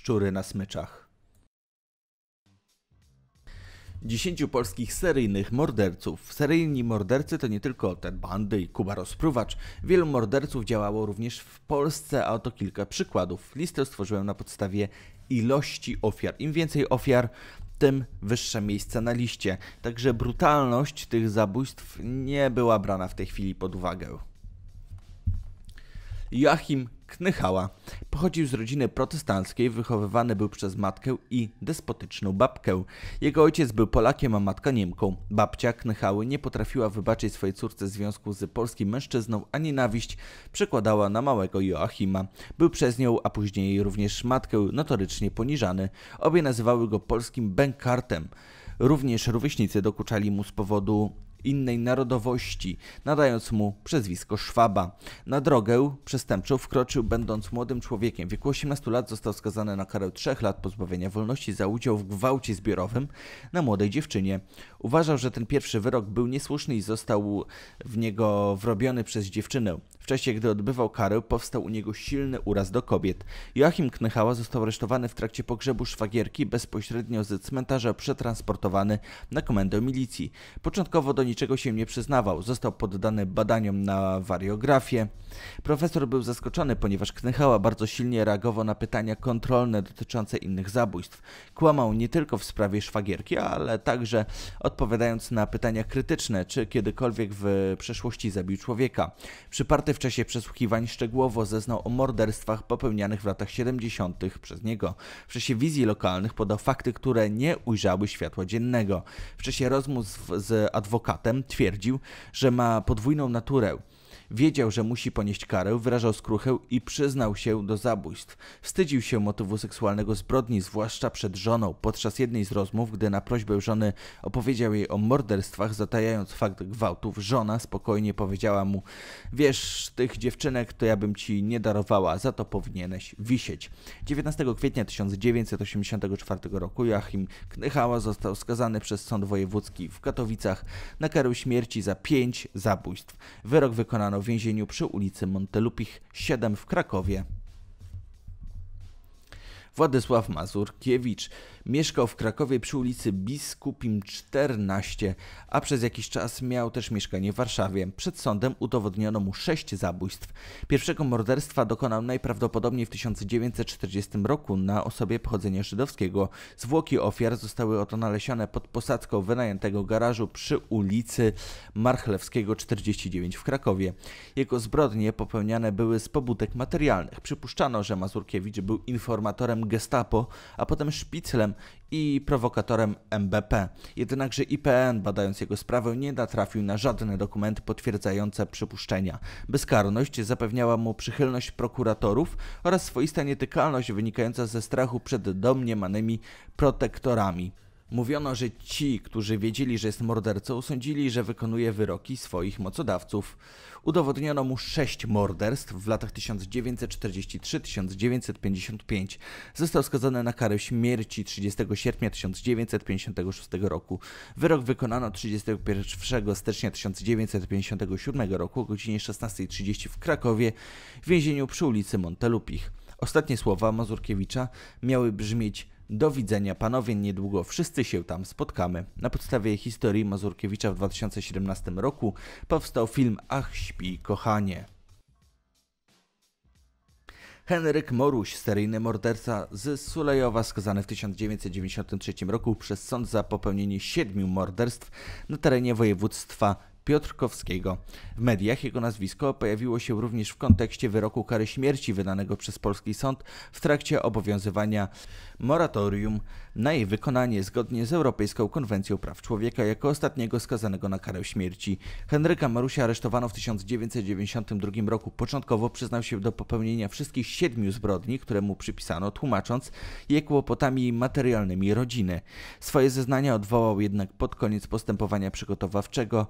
szczury na smyczach. Dziesięciu polskich seryjnych morderców. Seryjni mordercy to nie tylko te Bandy i Kuba Rozpruwacz. Wielu morderców działało również w Polsce, a oto kilka przykładów. Listę stworzyłem na podstawie ilości ofiar. Im więcej ofiar, tym wyższe miejsca na liście. Także brutalność tych zabójstw nie była brana w tej chwili pod uwagę. Joachim Knychała Pochodził z rodziny protestanckiej, wychowywany był przez matkę i despotyczną babkę. Jego ojciec był Polakiem, a matka Niemką. Babcia Knychały nie potrafiła wybaczyć swojej córce związku z polskim mężczyzną, a nienawiść przekładała na małego Joachima. Był przez nią, a później również matkę, notorycznie poniżany. Obie nazywały go polskim bękartem. Również rówieśnicy dokuczali mu z powodu innej narodowości, nadając mu przezwisko Szwaba. Na drogę przestępczą wkroczył będąc młodym człowiekiem. W wieku 18 lat został skazany na karę 3 lat pozbawienia wolności za udział w gwałcie zbiorowym na młodej dziewczynie. Uważał, że ten pierwszy wyrok był niesłuszny i został w niego wrobiony przez dziewczynę czasie gdy odbywał karę, powstał u niego silny uraz do kobiet. Joachim Knychała został aresztowany w trakcie pogrzebu szwagierki, bezpośrednio ze cmentarza przetransportowany na komendę milicji. Początkowo do niczego się nie przyznawał, został poddany badaniom na wariografię. Profesor był zaskoczony, ponieważ Knychała bardzo silnie reagował na pytania kontrolne dotyczące innych zabójstw. Kłamał nie tylko w sprawie szwagierki, ale także odpowiadając na pytania krytyczne, czy kiedykolwiek w przeszłości zabił człowieka. Przyparty w czasie przesłuchiwań szczegółowo zeznał o morderstwach popełnianych w latach 70. przez niego. W czasie wizji lokalnych podał fakty, które nie ujrzały światła dziennego. W czasie rozmów z adwokatem twierdził, że ma podwójną naturę. Wiedział, że musi ponieść karę, wyrażał skruchę i przyznał się do zabójstw. Wstydził się motywu seksualnego zbrodni, zwłaszcza przed żoną. Podczas jednej z rozmów, gdy na prośbę żony opowiedział jej o morderstwach, zatajając fakt gwałtów, żona spokojnie powiedziała mu: Wiesz, tych dziewczynek to ja bym ci nie darowała, za to powinieneś wisieć. 19 kwietnia 1984 roku Joachim Knychała został skazany przez Sąd Wojewódzki w Katowicach na karę śmierci za pięć zabójstw. Wyrok wykonano w więzieniu przy ulicy Montelupich 7 w Krakowie. Władysław Mazurkiewicz Mieszkał w Krakowie przy ulicy Biskupim 14, a przez jakiś czas miał też mieszkanie w Warszawie. Przed sądem udowodniono mu sześć zabójstw. Pierwszego morderstwa dokonał najprawdopodobniej w 1940 roku na osobie pochodzenia żydowskiego. Zwłoki ofiar zostały odnalezione pod posadzką wynajętego garażu przy ulicy Marchlewskiego 49 w Krakowie. Jego zbrodnie popełniane były z pobudek materialnych. Przypuszczano, że Mazurkiewicz był informatorem gestapo, a potem szpiclem i prowokatorem MBP. Jednakże IPN, badając jego sprawę, nie natrafił na żadne dokumenty potwierdzające przypuszczenia. Bezkarność zapewniała mu przychylność prokuratorów oraz swoista nietykalność wynikająca ze strachu przed domniemanymi protektorami. Mówiono, że ci, którzy wiedzieli, że jest mordercą, sądzili, że wykonuje wyroki swoich mocodawców. Udowodniono mu sześć morderstw w latach 1943-1955. Został skazany na karę śmierci 30 sierpnia 1956 roku. Wyrok wykonano 31 stycznia 1957 roku o godzinie 16.30 w Krakowie w więzieniu przy ulicy Montelupich. Ostatnie słowa Mazurkiewicza miały brzmieć do widzenia panowie, niedługo wszyscy się tam spotkamy. Na podstawie historii Mazurkiewicza w 2017 roku powstał film Ach śpi kochanie. Henryk Moruś, seryjny morderca z Sulejowa, skazany w 1993 roku przez sąd za popełnienie siedmiu morderstw na terenie województwa Piotrkowskiego. W mediach jego nazwisko pojawiło się również w kontekście wyroku kary śmierci wydanego przez polski sąd w trakcie obowiązywania moratorium na jej wykonanie zgodnie z Europejską Konwencją Praw Człowieka jako ostatniego skazanego na karę śmierci. Henryka Marusia aresztowano w 1992 roku. Początkowo przyznał się do popełnienia wszystkich siedmiu zbrodni, które mu przypisano, tłumacząc je kłopotami materialnymi rodziny. Swoje zeznania odwołał jednak pod koniec postępowania przygotowawczego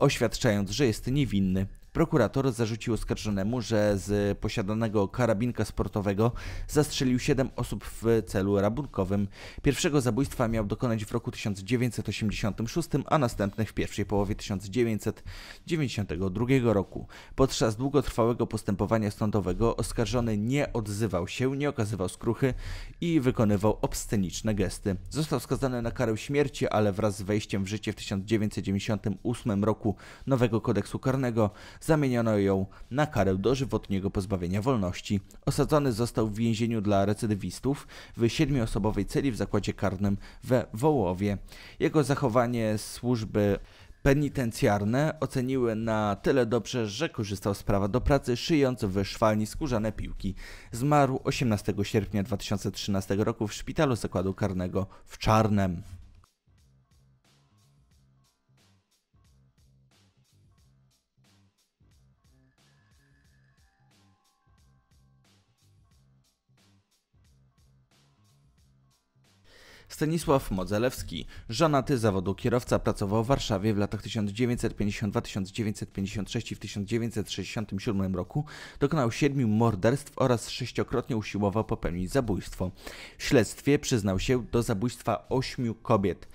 oświadczając, że jest niewinny. Prokurator zarzucił oskarżonemu, że z posiadanego karabinka sportowego zastrzelił 7 osób w celu rabunkowym. Pierwszego zabójstwa miał dokonać w roku 1986, a następnych w pierwszej połowie 1992 roku. Podczas długotrwałego postępowania sądowego oskarżony nie odzywał się, nie okazywał skruchy i wykonywał obsceniczne gesty. Został skazany na karę śmierci, ale wraz z wejściem w życie w 1998 roku nowego kodeksu karnego zamieniono ją na karę dożywotniego pozbawienia wolności. Osadzony został w więzieniu dla recydywistów w siedmioosobowej celi w zakładzie karnym we Wołowie. Jego zachowanie służby penitencjarne oceniły na tyle dobrze, że korzystał z prawa do pracy, szyjąc w szwalni skórzane piłki. Zmarł 18 sierpnia 2013 roku w szpitalu zakładu karnego w Czarnem. Stanisław Modzelewski, żonaty zawodu kierowca, pracował w Warszawie w latach 1952-1956 i w 1967 roku dokonał siedmiu morderstw oraz sześciokrotnie usiłował popełnić zabójstwo. W śledztwie przyznał się do zabójstwa ośmiu kobiet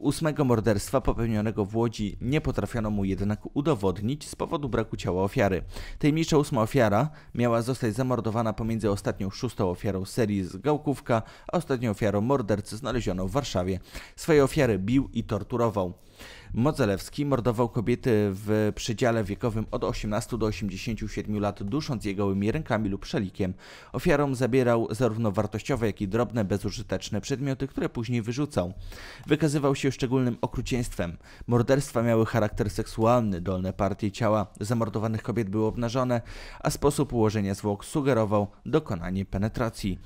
ósmego morderstwa popełnionego w Łodzi nie potrafiono mu jednak udowodnić z powodu braku ciała ofiary. Tajemnicza ósma ofiara miała zostać zamordowana pomiędzy ostatnią szóstą ofiarą serii z Gałkówka, a ostatnią ofiarą mordercy znalezioną w Warszawie. Swoje ofiary bił i torturował. Modzelewski mordował kobiety w przedziale wiekowym od 18 do 87 lat, dusząc je gołymi rękami lub szelikiem. Ofiarom zabierał zarówno wartościowe, jak i drobne, bezużyteczne przedmioty, które później wyrzucał. Wykazywał się szczególnym okrucieństwem. Morderstwa miały charakter seksualny, dolne partie ciała zamordowanych kobiet były obnażone, a sposób ułożenia zwłok sugerował dokonanie penetracji.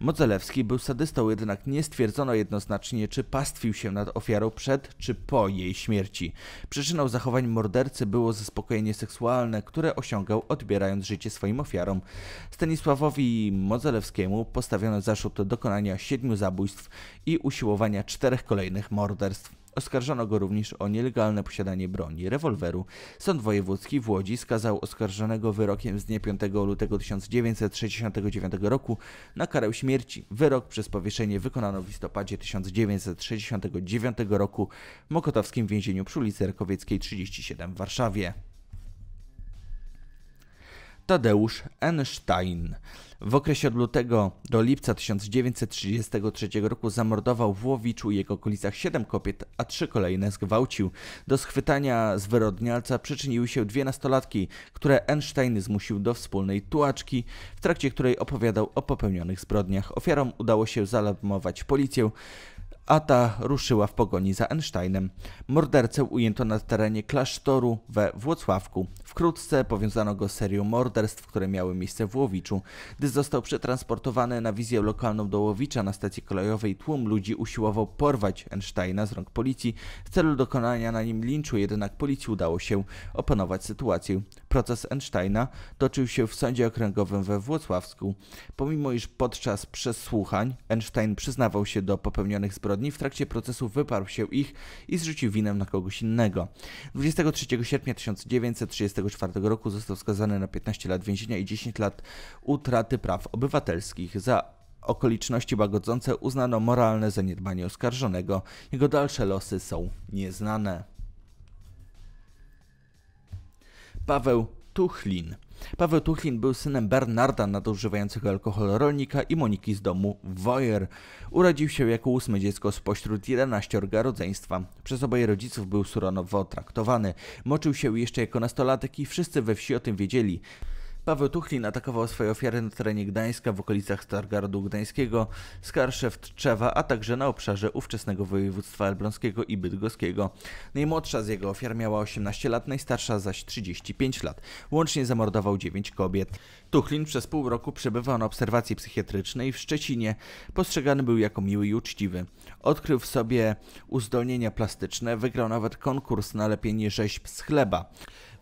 Modzelewski był sadystą, jednak nie stwierdzono jednoznacznie, czy pastwił się nad ofiarą przed czy po jej śmierci. Przyczyną zachowań mordercy było zaspokojenie seksualne, które osiągał odbierając życie swoim ofiarom. Stanisławowi Modzelewskiemu postawiono zarzut dokonania siedmiu zabójstw i usiłowania czterech kolejnych morderstw. Oskarżono go również o nielegalne posiadanie broni, rewolweru. Sąd Wojewódzki w Łodzi skazał oskarżonego wyrokiem z dnia 5 lutego 1969 roku na karę śmierci. Wyrok przez powieszenie wykonano w listopadzie 1969 roku w Mokotowskim więzieniu przy ulicy Rakowieckiej 37 w Warszawie. Tadeusz Einstein. W okresie od lutego do lipca 1933 roku zamordował w Łowiczu i jego okolicach siedem kobiet, a trzy kolejne zgwałcił. Do schwytania zwyrodnialca przyczyniły się dwie nastolatki, które Einstein zmusił do wspólnej tułaczki, w trakcie której opowiadał o popełnionych zbrodniach. Ofiarom udało się zaalarmować policję, a ta ruszyła w pogoni za Einsteinem. Mordercę ujęto na terenie klasztoru we Włocławku. Wkrótce powiązano go z serią morderstw, które miały miejsce w Łowiczu. Gdy został przetransportowany na wizję lokalną do Łowicza na stacji kolejowej, tłum ludzi usiłował porwać Einsteina z rąk policji w celu dokonania na nim linczu, jednak policji udało się opanować sytuację. Proces Einsteina toczył się w Sądzie Okręgowym we Włocławsku. Pomimo iż podczas przesłuchań Einstein przyznawał się do popełnionych zbrodni, w trakcie procesu wyparł się ich i zrzucił winę na kogoś innego. 23 sierpnia 1934 roku został skazany na 15 lat więzienia i 10 lat utraty praw obywatelskich za okoliczności łagodzące uznano moralne zaniedbanie oskarżonego. Jego dalsze losy są nieznane. Paweł Tuchlin. Paweł Tuchlin był synem Bernarda nadużywającego alkohol rolnika i Moniki z domu Wojer. Urodził się jako ósme dziecko spośród 11 rodzeństwa. Przez oboje rodziców był surowo traktowany. Moczył się jeszcze jako nastolatek i wszyscy we wsi o tym wiedzieli. Paweł Tuchlin atakował swoje ofiary na terenie Gdańska, w okolicach Stargardu Gdańskiego, Skarszew Trzewa, a także na obszarze ówczesnego województwa elbląskiego i bydgoskiego. Najmłodsza z jego ofiar miała 18 lat, najstarsza zaś 35 lat. Łącznie zamordował 9 kobiet. Tuchlin przez pół roku przebywał na obserwacji psychiatrycznej w Szczecinie. Postrzegany był jako miły i uczciwy. Odkrył w sobie uzdolnienia plastyczne, wygrał nawet konkurs na lepienie rzeźb z chleba.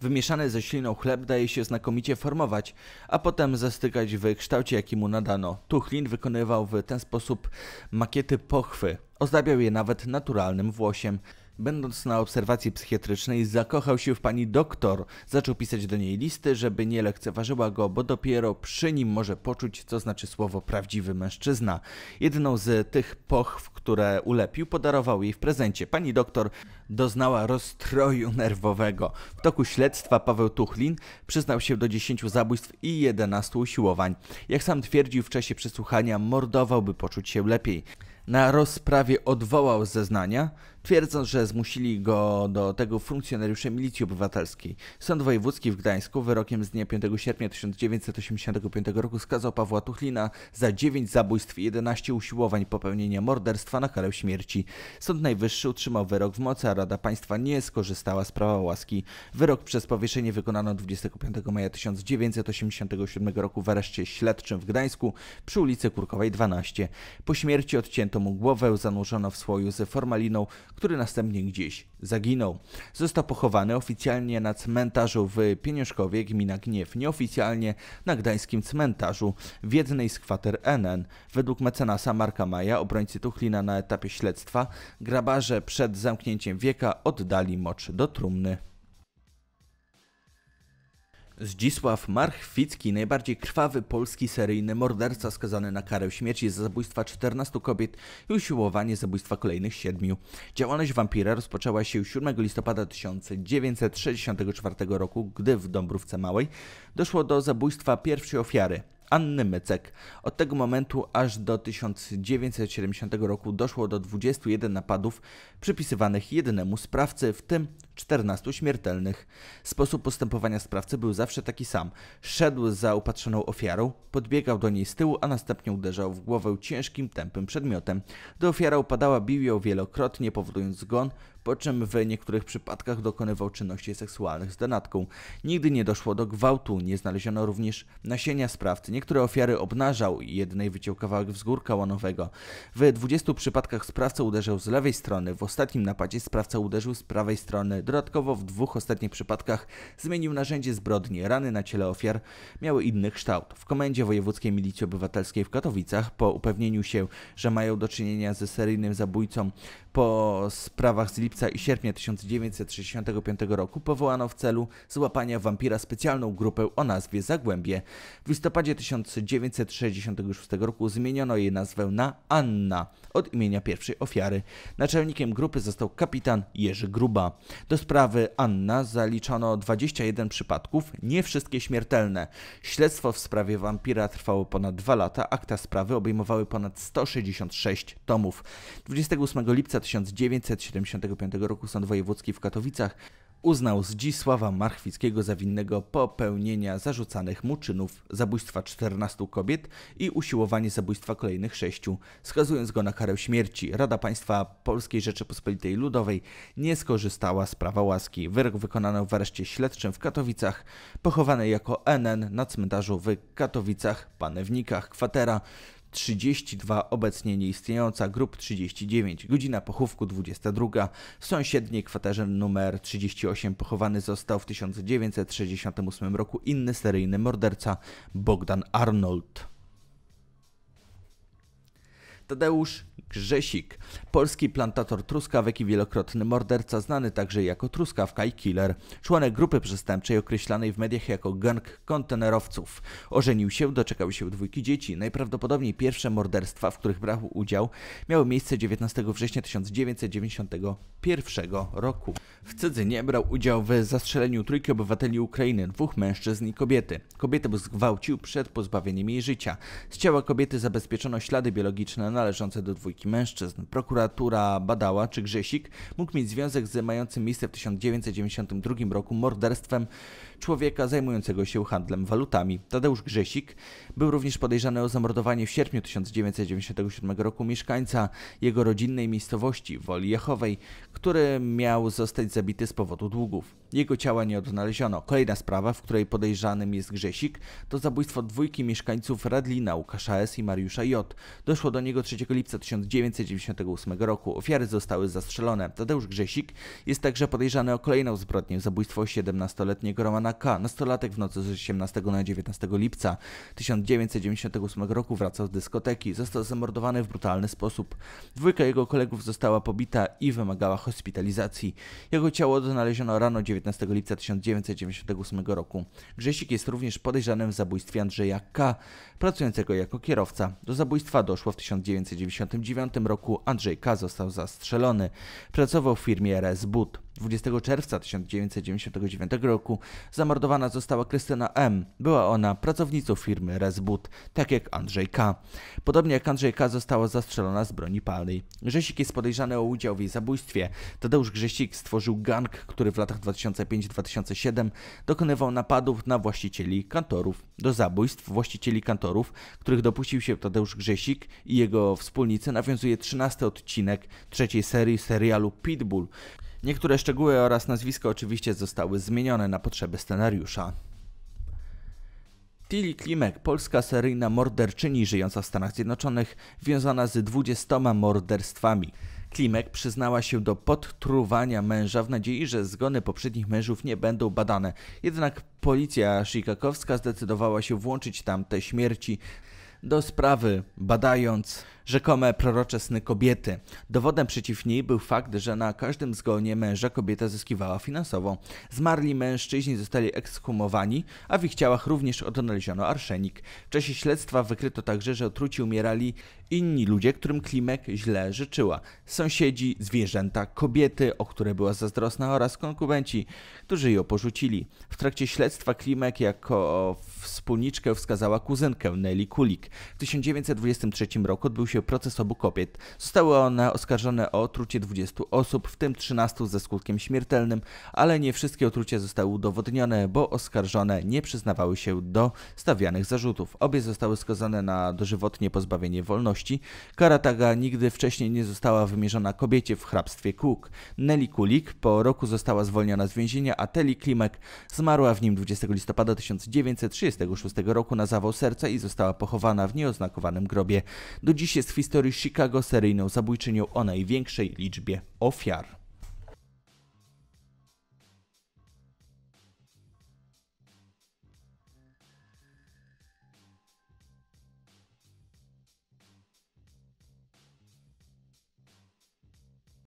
Wymieszany ze śliną chleb daje się znakomicie formować, a potem zastykać w kształcie, jaki mu nadano. Tuchlin wykonywał w ten sposób makiety pochwy, ozdabiał je nawet naturalnym włosiem. Będąc na obserwacji psychiatrycznej, zakochał się w pani doktor. Zaczął pisać do niej listy, żeby nie lekceważyła go, bo dopiero przy nim może poczuć, co znaczy słowo prawdziwy mężczyzna. Jedną z tych pochw, które ulepił, podarował jej w prezencie. Pani doktor doznała rozstroju nerwowego. W toku śledztwa Paweł Tuchlin przyznał się do 10 zabójstw i 11 usiłowań. Jak sam twierdził w czasie przesłuchania, mordowałby poczuć się lepiej. Na rozprawie odwołał zeznania, twierdząc, że zmusili go do tego funkcjonariusze Milicji Obywatelskiej. Sąd Wojewódzki w Gdańsku wyrokiem z dnia 5 sierpnia 1985 roku skazał Pawła Tuchlina za 9 zabójstw i 11 usiłowań popełnienia morderstwa na karę śmierci. Sąd Najwyższy utrzymał wyrok w mocy, a Rada Państwa nie skorzystała z prawa łaski. Wyrok przez powieszenie wykonano 25 maja 1987 roku w areszcie śledczym w Gdańsku przy ulicy Kurkowej 12. Po śmierci odcięto mu głowę, zanurzono w słoju ze formaliną, który następnie gdzieś zaginął. Został pochowany oficjalnie na cmentarzu w Pieniążkowie, gmina Gniew, nieoficjalnie na gdańskim cmentarzu w jednej z kwater NN. Według mecenasa Marka Maja, obrońcy Tuchlina na etapie śledztwa, grabarze przed zamknięciem wieka oddali mocz do trumny. Zdzisław Marchwicki, najbardziej krwawy polski seryjny morderca skazany na karę śmierci za zabójstwa 14 kobiet i usiłowanie zabójstwa kolejnych siedmiu. Działalność wampira rozpoczęła się 7 listopada 1964 roku, gdy w Dąbrówce Małej doszło do zabójstwa pierwszej ofiary. Anny Mycek. Od tego momentu aż do 1970 roku doszło do 21 napadów przypisywanych jednemu sprawcy, w tym 14 śmiertelnych. Sposób postępowania sprawcy był zawsze taki sam. Szedł za upatrzoną ofiarą, podbiegał do niej z tyłu, a następnie uderzał w głowę ciężkim, tępym przedmiotem. Do ofiara upadała, bił ją wielokrotnie, powodując zgon, po czym w niektórych przypadkach dokonywał czynności seksualnych z denatką. Nigdy nie doszło do gwałtu, nie znaleziono również nasienia sprawcy. Niektóre ofiary obnażał, jednej wyciął kawałek wzgórka łanowego. W 20 przypadkach sprawca uderzył z lewej strony, w ostatnim napadzie sprawca uderzył z prawej strony. Dodatkowo w dwóch ostatnich przypadkach zmienił narzędzie zbrodni. Rany na ciele ofiar miały inny kształt. W Komendzie Wojewódzkiej Milicji Obywatelskiej w Katowicach po upewnieniu się, że mają do czynienia ze seryjnym zabójcą po sprawach z lipca i sierpnia 1965 roku powołano w celu złapania wampira specjalną grupę o nazwie Zagłębie. W listopadzie 1966 roku zmieniono jej nazwę na Anna od imienia pierwszej ofiary. Naczelnikiem grupy został kapitan Jerzy Gruba. Do sprawy Anna zaliczono 21 przypadków, nie wszystkie śmiertelne. Śledztwo w sprawie wampira trwało ponad dwa lata, akta sprawy obejmowały ponad 166 tomów. 28 lipca 1975 roku Sąd Wojewódzki w Katowicach uznał Zdzisława Marchwickiego za winnego popełnienia zarzucanych mu czynów zabójstwa 14 kobiet i usiłowanie zabójstwa kolejnych sześciu, skazując go na karę śmierci. Rada Państwa Polskiej Rzeczypospolitej Ludowej nie skorzystała z prawa łaski. Wyrok wykonano w areszcie śledczym w Katowicach, pochowany jako NN na cmentarzu w Katowicach, Panewnikach, kwatera, 32, obecnie nieistniejąca, grup 39, godzina pochówku 22, w sąsiedniej kwaterze numer 38 pochowany został w 1968 roku inny seryjny morderca Bogdan Arnold. Tadeusz Grzesik, polski plantator truskawek i wielokrotny morderca, znany także jako truskawka i killer, członek grupy przestępczej określanej w mediach jako gang kontenerowców. Ożenił się, doczekał się dwójki dzieci. Najprawdopodobniej pierwsze morderstwa, w których brał udział, miały miejsce 19 września 1991 roku. W Cydzynie brał udział w zastrzeleniu trójki obywateli Ukrainy, dwóch mężczyzn i kobiety. Kobietę zgwałcił przed pozbawieniem jej życia. Z ciała kobiety zabezpieczono ślady biologiczne należące do dwójki mężczyzn. Prokuratura badała, czy Grzesik mógł mieć związek z mającym miejsce w 1992 roku morderstwem człowieka zajmującego się handlem walutami. Tadeusz Grzesik był również podejrzany o zamordowanie w sierpniu 1997 roku mieszkańca jego rodzinnej miejscowości Woli Jechowej, który miał zostać zabity z powodu długów. Jego ciała nie odnaleziono. Kolejna sprawa, w której podejrzanym jest Grzesik, to zabójstwo dwójki mieszkańców Radlina, Łukasza S. i Mariusza J. Doszło do niego 23 lipca 1998 roku ofiary zostały zastrzelone. Tadeusz Grzesik jest także podejrzany o kolejną zbrodnię zabójstwo 17-letniego Romana K. Nastolatek w nocy z 18 na 19 lipca 1998 roku wracał z dyskoteki. Został zamordowany w brutalny sposób. Dwójka jego kolegów została pobita i wymagała hospitalizacji. Jego ciało znaleziono rano 19 lipca 1998 roku. Grzesik jest również podejrzanym w zabójstwie Andrzeja K., pracującego jako kierowca. Do zabójstwa doszło w 1998 1999 roku Andrzej K. został zastrzelony. Pracował w firmie RS But. 20 czerwca 1999 roku zamordowana została Krystyna M. Była ona pracownicą firmy Resbud, tak jak Andrzej K. Podobnie jak Andrzej K. została zastrzelona z broni palnej. Grzesik jest podejrzany o udział w jej zabójstwie. Tadeusz Grzesik stworzył gang, który w latach 2005-2007 dokonywał napadów na właścicieli kantorów. Do zabójstw właścicieli kantorów, których dopuścił się Tadeusz Grzesik i jego wspólnicy nawiązuje 13 odcinek trzeciej serii serialu Pitbull, Niektóre szczegóły oraz nazwisko oczywiście zostały zmienione na potrzeby scenariusza. Tilly Klimek, polska seryjna morderczyni żyjąca w Stanach Zjednoczonych, wiązana z 20 morderstwami. Klimek przyznała się do podtruwania męża w nadziei, że zgony poprzednich mężów nie będą badane. Jednak policja chicagowska zdecydowała się włączyć tamte śmierci do sprawy, badając rzekome prorocze sny kobiety. Dowodem przeciw niej był fakt, że na każdym zgonie męża kobieta zyskiwała finansowo. Zmarli mężczyźni zostali ekshumowani, a w ich ciałach również odnaleziono arszenik. W czasie śledztwa wykryto także, że otruci umierali inni ludzie, którym Klimek źle życzyła. Sąsiedzi, zwierzęta, kobiety, o które była zazdrosna oraz konkubenci, którzy ją porzucili. W trakcie śledztwa Klimek jako wspólniczkę wskazała kuzynkę Nelly Kulik. W 1923 roku odbył się proces obu kobiet. Zostały one oskarżone o otrucie 20 osób, w tym 13 ze skutkiem śmiertelnym, ale nie wszystkie otrucia zostały udowodnione, bo oskarżone nie przyznawały się do stawianych zarzutów. Obie zostały skazane na dożywotnie pozbawienie wolności. Kara taka nigdy wcześniej nie została wymierzona kobiecie w hrabstwie Cook. Nelly Kulik po roku została zwolniona z więzienia, a Telly Klimek zmarła w nim 20 listopada 1936 roku na zawał serca i została pochowana w nieoznakowanym grobie. Do dziś jest jest w historii Chicago seryjną zabójczynią o największej liczbie ofiar.